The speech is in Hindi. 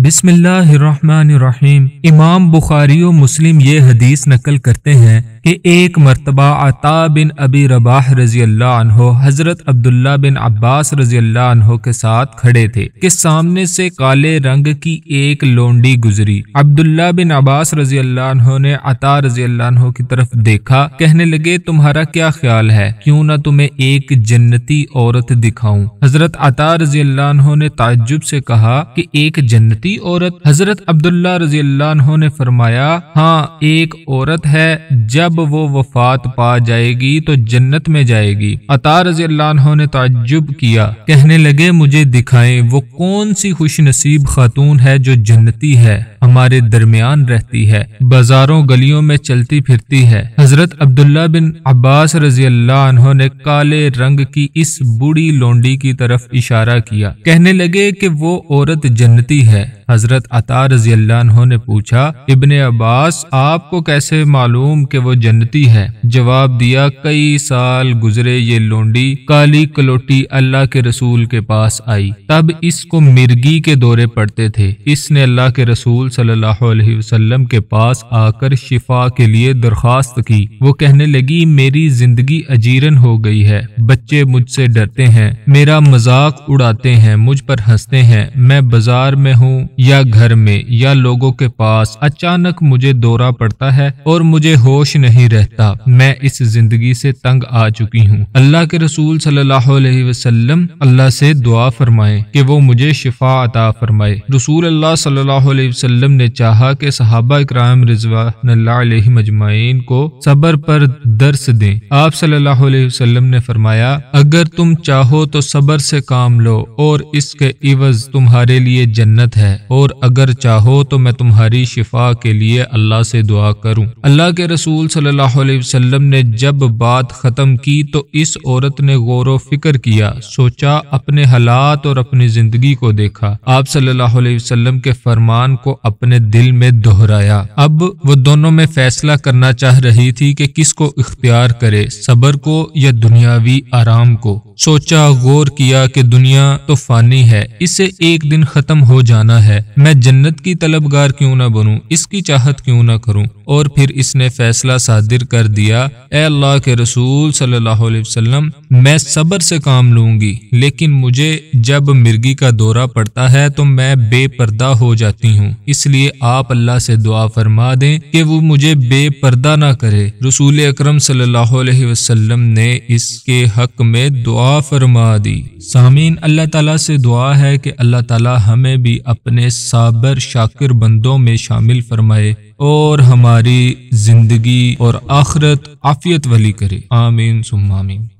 बिसमीम इमाम बुखारी और मुस्लिम ये हदीस नकल करते हैं कि एक मरतबा आता बिन अबी रबाह रजी अल्लाह हज़रत अब्दुल्ला बिन अब्बास रजी अल्लाह के साथ खड़े थे कि सामने से काले रंग की एक लोंडी गुजरी अब्दुल्ला बिन अब्बास रजी अल्लाह ने अता रजी अल्लाह की तरफ देखा कहने लगे तुम्हारा क्या ख्याल है क्यों ना तुम्हें एक जन्नती औरत दिखाऊं हजरत अता रजी अल्लाह ने ताजुब से कहा कि एक जन्नती औरत हजरत अब्दुल्ला रजी अल्लाह ने फरमाया हाँ एक औरत है जब जब वो वफात पा जाएगी तो जन्नत में जाएगी अतार रजी अल्लाह ने ताज्जुब किया कहने लगे मुझे दिखाएं वो कौन सी खुश नसीब खातून है जो जन्नती है हमारे दरमियान रहती है बाजारों गलियों में चलती फिरती है हजरत अब्दुल्ला बिन अब्बास रजी अल्लाह ने काले रंग की इस बूढ़ी लोंडी की तरफ इशारा किया कहने लगे कि वो औरत जन्नती है हजरत अतार रजी अल्लाह ने पूछा इबन अब्बास आपको कैसे मालूम कि वो जन्नती है जवाब दिया कई साल गुजरे ये लोंडी काली कलोटी अल्लाह के रसूल के पास आई तब इसको मिर्गी के दौरे पड़ते थे इसने अल्लाह के रसूल सल्लल्लाहु अलैहि वसल्लम के पास आकर शिफा के लिए दरख्वास्त की वो कहने लगी मेरी जिंदगी अजीरन हो गई है बच्चे मुझसे डरते हैं मेरा मजाक उड़ाते हैं मुझ पर हंसते हैं मैं बाजार में हूँ या घर में या लोगों के पास अचानक मुझे दौरा पड़ता है और मुझे होश नहीं नहीं रहता मैं इस जिंदगी से तंग आ चुकी हूँ अल्लाह के रसूल सल्लल्लाहु अलैहि वसल्लम अल्लाह से दुआ फरमाए कि वो मुझे शिफा अता फरमाए रसूल अल्लाह सल्लल्लाहु अलैहि वसल्लम ने चाहा कि सहाबा इकराम रिजवान मजमाइन को सबर पर दर्स दें आप सल्लल्लाहु अलैहि वसल्लम ने फरमाया अगर तुम चाहो तो सबर से काम लो और इसके इवज तुम्हारे लिए जन्नत है और अगर चाहो तो मैं तुम्हारी शिफा के लिए अल्लाह से दुआ करूं अल्लाह के रसूल सल्लल्लाहु अलैहि वसल्लम ने जब बात ख़त्म की तो इस औरत ने गौर फिक्र किया सोचा अपने हालात और अपनी ज़िंदगी को देखा आप सल्लल्लाहु अलैहि वसल्लम के फरमान को अपने दिल में दोहराया अब वो दोनों में फैसला करना चाह रही थी कि किसको इख्तियार करे सबर को या दुनियावी आराम को सोचा गौर किया कि दुनिया तो फानी है इसे एक दिन खत्म हो जाना है मैं जन्नत की तलबगार क्यों ना बनूं इसकी चाहत क्यों ना करूं और फिर इसने फैसला सादिर कर दिया एल्ला अल्लाह के रसूल सल्लल्लाहु अलैहि वसल्लम मैं सब्र से काम लूंगी लेकिन मुझे जब मिर्गी का दौरा पड़ता है तो मैं बेपर्दा हो जाती हूँ इसलिए आप अल्लाह से दुआ फरमा दें कि वो मुझे बेपर्दा ना करे रसूल अक्रम सल्लल्लाहु अलैहि वसल्लम ने इसके हक में दुआ फरमा दी सामीन अल्लाह ताला से दुआ है कि अल्लाह ताला हमें भी अपने साबर शाकिर बंदों में शामिल फरमाए और हमारी जिंदगी और आखरत आफियत वाली करे आमीन सुम आमीन